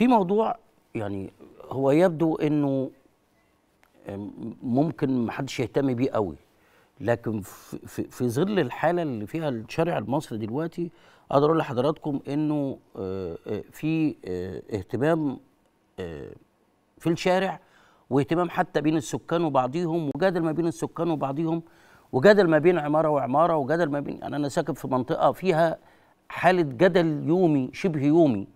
في موضوع يعني هو يبدو انه ممكن محدش يهتم بيه قوي لكن في, في ظل الحاله اللي فيها الشارع المصري دلوقتي اقدر اقول لحضراتكم انه آه، آه، في آه، اهتمام في الشارع واهتمام حتى بين السكان وبعضهم وجدل ما بين السكان وبعضهم وجدل ما بين عماره وعماره وجدل ما بين يعني انا ساكن في منطقه فيها حاله جدل يومي شبه يومي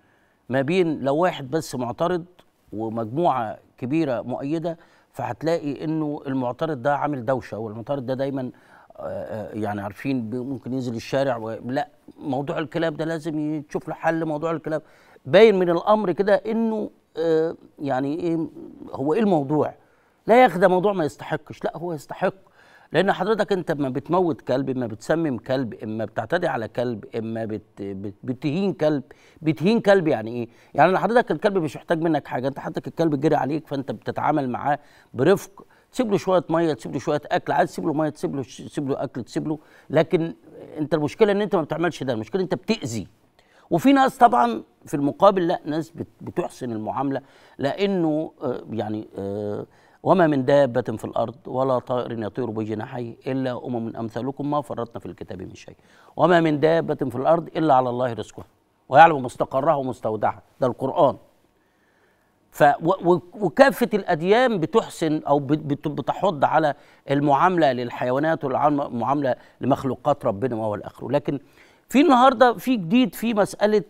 ما بين لو واحد بس معترض ومجموعه كبيره مؤيده فهتلاقي انه المعترض ده عامل دوشه والمعترض ده دايما آه، آه، يعني عارفين ممكن ينزل الشارع و... لا موضوع الكلاب ده لازم يتشوف له حل موضوع الكلاب باين من الامر كده انه آه، يعني ايه هو ايه الموضوع لا ياخد موضوع ما يستحقش لا هو يستحق لان حضرتك انت ما بتموت كلب اما بتسمم كلب اما بتعتدي على كلب اما بت... بت... بتهين كلب بتهين كلب يعني ايه يعني حضرتك الكلب مش محتاج منك حاجه انت حضرتك الكلب جري عليك فانت بتتعامل معاه برفق تسيب له شويه ميه تسيب له شويه اكل عايز تسيب له ميه تسيب له تسيب له اكل تسيب له لكن انت المشكله ان انت ما بتعملش ده المشكله انت بتاذي وفي ناس طبعا في المقابل لا ناس بتحسن المعامله لانه آه، يعني آه وما من دابة في الأرض ولا طائر يطير بجناحيه إلا أمم أمثالكم ما فرطنا في الكتاب من شيء وما من دابة في الأرض إلا على الله رزقها ويعلم مستقرها ومستودعها ده القرآن ف وكافة الأديان بتحسن أو بتحض على المعاملة للحيوانات والمعاملة لمخلوقات ربنا وهو الآخر لكن في النهاردة في جديد في مسألة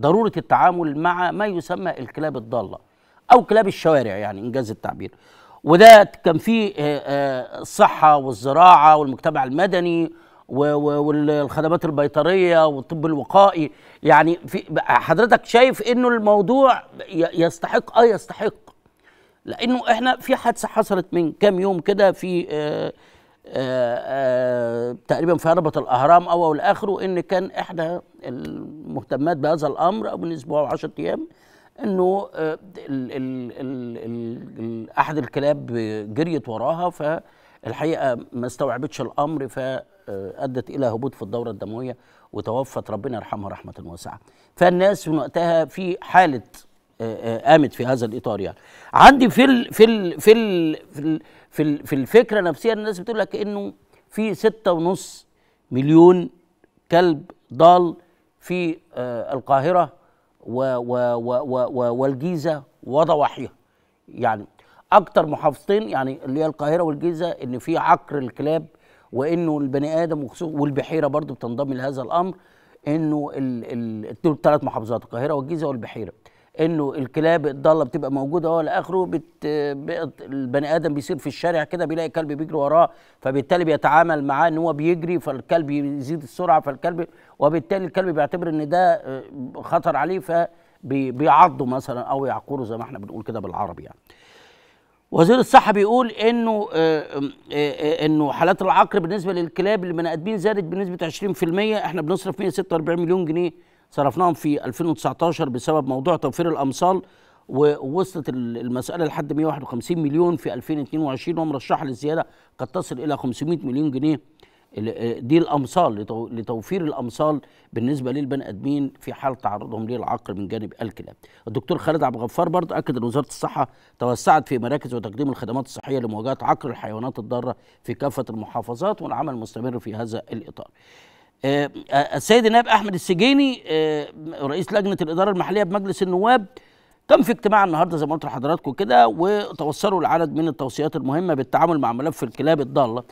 ضرورة التعامل مع ما يسمى الكلاب الضالة او كلاب الشوارع يعني انجاز التعبير وده كان فيه آه، آه، الصحه والزراعه والمجتمع المدني والخدمات البيطريه والطب الوقائي يعني في حضرتك شايف انه الموضوع يستحق اه يستحق لانه احنا في حادثه حصلت من كام يوم كده في آه، تقريبا في هربة الاهرام او او الاخر وان كان احدى المهتمات بهذا الامر او من اسبوع او 10 ايام انه آه، احد الكلاب جريت وراها فالحقيقه ما استوعبتش الامر فادت الى هبوط في الدوره الدمويه وتوفت ربنا يرحمها رحمه واسعه. فالناس من وقتها في حاله قامت آه، آه، في هذا الاطار يعني. عندي في الـ في الـ في الـ في, الـ في الفكره نفسها الناس بتقول لك انه في ستة ونص مليون كلب ضال في القاهره و و و و و والجيزه وضواحيها يعني اكتر محافظتين يعني اللي هي القاهره والجيزه ان في عقر الكلاب وانه البني ادم والبحيره برضو بتنضم لهذا الامر انه الثلاث محافظات القاهره والجيزه والبحيره انه الكلاب الضاله بتبقى موجوده اهو اخره بت... البني ادم بيصير في الشارع كده بيلاقي كلب بيجري وراه فبالتالي بيتعامل معاه ان هو بيجري فالكلب يزيد السرعه فالكلب وبالتالي الكلب بيعتبر ان ده آه، خطر عليه فبيعضه مثلا او يعقره زي ما احنا بنقول كده بالعربي يعني. وزير الصحه بيقول انه آه، آه، انه حالات العقر بالنسبه للكلاب اللي من ادمين زادت بنسبه 20% احنا بنصرف 146 مليون جنيه صرفناهم في 2019 بسبب موضوع توفير الامصال ووصلت المساله لحد 151 مليون في 2022 ومرشحه للزياده قد تصل الى 500 مليون جنيه دي الامصال لتوفير الامصال بالنسبه للبني ادمين في حال تعرضهم للعقر من جانب الكلاب. الدكتور خالد عبد الغفار برضه اكد ان وزاره الصحه توسعت في مراكز وتقديم الخدمات الصحيه لمواجهه عقر الحيوانات الضاره في كافه المحافظات والعمل مستمر في هذا الاطار. آه، السيد نائب احمد السجيني آه، رئيس لجنه الاداره المحليه بمجلس النواب كان في اجتماع النهارده زي ما قلت لحضراتكم كده وتوصلوا لعدد من التوصيات المهمه بالتعامل مع ملف الكلاب الضاله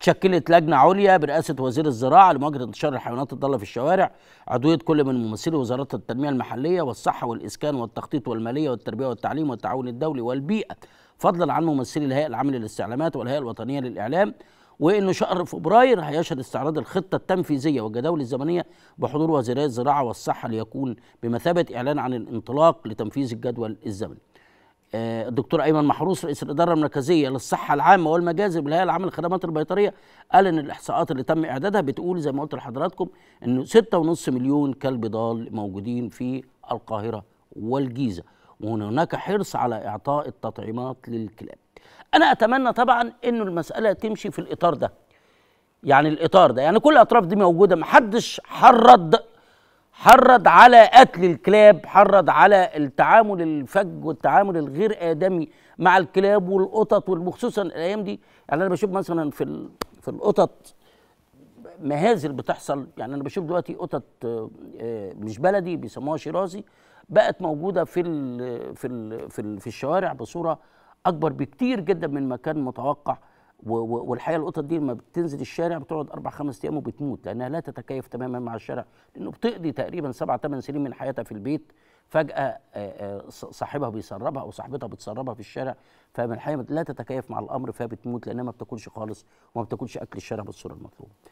تشكلت لجنه عليا برئاسه وزير الزراعه لمواجهه انتشار الحيوانات الضاله في الشوارع عضويه كل من ممثلي وزارات التنميه المحليه والصحه والاسكان والتخطيط والماليه والتربيه والتعليم والتعاون الدولي والبيئه فضلا عن ممثلي الهيئه العامه للاستعلامات والهيئه الوطنيه للاعلام وانه شهر فبراير هيشهد استعراض الخطه التنفيذيه والجداول الزمنيه بحضور وزيري الزراعه والصحه ليكون بمثابه اعلان عن الانطلاق لتنفيذ الجدول الزمني. آه، الدكتور ايمن محروس رئيس الاداره المركزيه للصحه العامه والمجازر بالهيئه العامه للخدمات البيطريه قال ان الاحصاءات اللي تم اعدادها بتقول زي ما قلت لحضراتكم انه 6.5 مليون كلب ضال موجودين في القاهره والجيزه وهناك حرص على اعطاء التطعيمات للكلاب. انا اتمنى طبعا انه المساله تمشي في الاطار ده يعني الاطار ده يعني كل الاطراف دي موجوده محدش حرض حرض على قتل الكلاب حرض على التعامل الفج والتعامل الغير ادمي مع الكلاب والقطط وخصوصا الايام دي يعني انا بشوف مثلا في في القطط مهازل بتحصل يعني انا بشوف دلوقتي قطط آه، مش بلدي بيسموها شيرازي بقت موجوده في الـ في ال في, ال في الشوارع بصوره اكبر بكتير جدا من ما كان متوقع والحقيقه القطط دي لما بتنزل الشارع بتقعد اربع خمس ايام وبتموت لانها لا تتكيف تماما مع الشارع لانه بتقضي تقريبا سبع ثمان سنين من حياتها في البيت فجاه صاحبها بيسربها او صاحبتها بتسربها في الشارع فمن الحقيقه لا تتكيف مع الامر فبتموت لانها ما بتاكلش خالص وما بتاكلش اكل الشارع بالصوره المطلوبه.